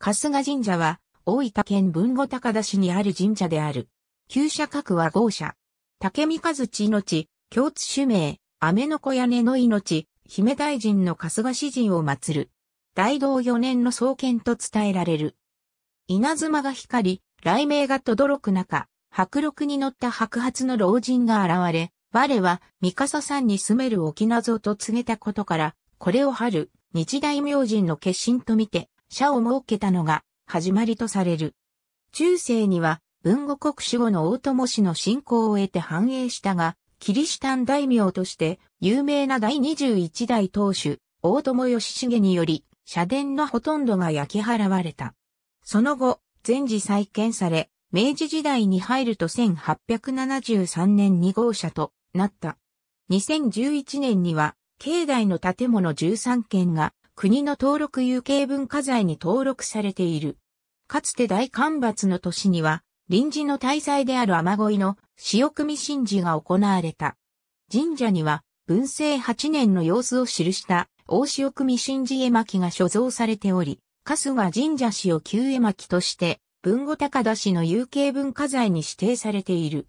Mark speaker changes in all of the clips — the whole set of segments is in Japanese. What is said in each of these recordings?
Speaker 1: 春日神社は、大分県豊後高田市にある神社である。旧社格は豪社。竹三和地命、共通主名、雨の子屋根の命、姫大臣の春日詩人を祀る。大道四年の創建と伝えられる。稲妻が光り、雷鳴が轟く中、白禄に乗った白髪の老人が現れ、我は、三笠山に住める沖縄ぞと告げたことから、これを春、日大明神の決心と見て、社を設けたのが始まりとされる。中世には文語国主語の大友氏の信仰を得て繁栄したが、キリシタン大名として有名な第21代当主、大友義重により、社殿のほとんどが焼き払われた。その後、全寺再建され、明治時代に入ると1873年2号車となった。2011年には、境内の建物13件が国の登録有形文化財に登録されている。かつて大干ばつの年には、臨時の大在である雨乞の潮組神事が行われた。神社には、文政8年の様子を記した大潮組神事絵巻が所蔵されており、春日神社氏を旧絵巻として、文後高田市の有形文化財に指定されている。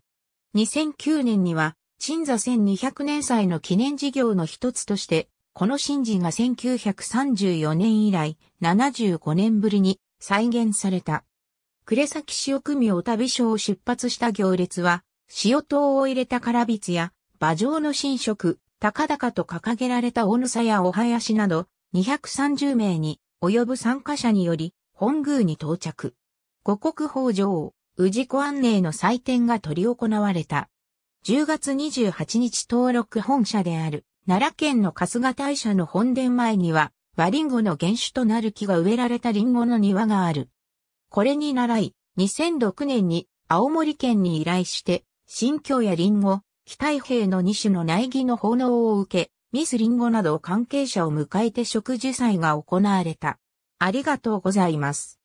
Speaker 1: 2009年には、鎮座1200年祭の記念事業の一つとして、この神事が1934年以来、75年ぶりに再現された。呉崎塩組お旅章を出発した行列は、塩糖を入れた唐びつや、馬上の神職、高々と掲げられたぬさやお囃子など、230名に及ぶ参加者により、本宮に到着。五国法上、治湖安寧の祭典が取り行われた。10月28日登録本社である奈良県の春日大社の本殿前には、和リンゴの原種となる木が植えられたリンゴの庭がある。これに習い、2006年に青森県に依頼して、新疆やリンゴ、北太平の2種の苗木の奉納を受け、ミスリンゴなど関係者を迎えて植樹祭が行われた。ありがとうございます。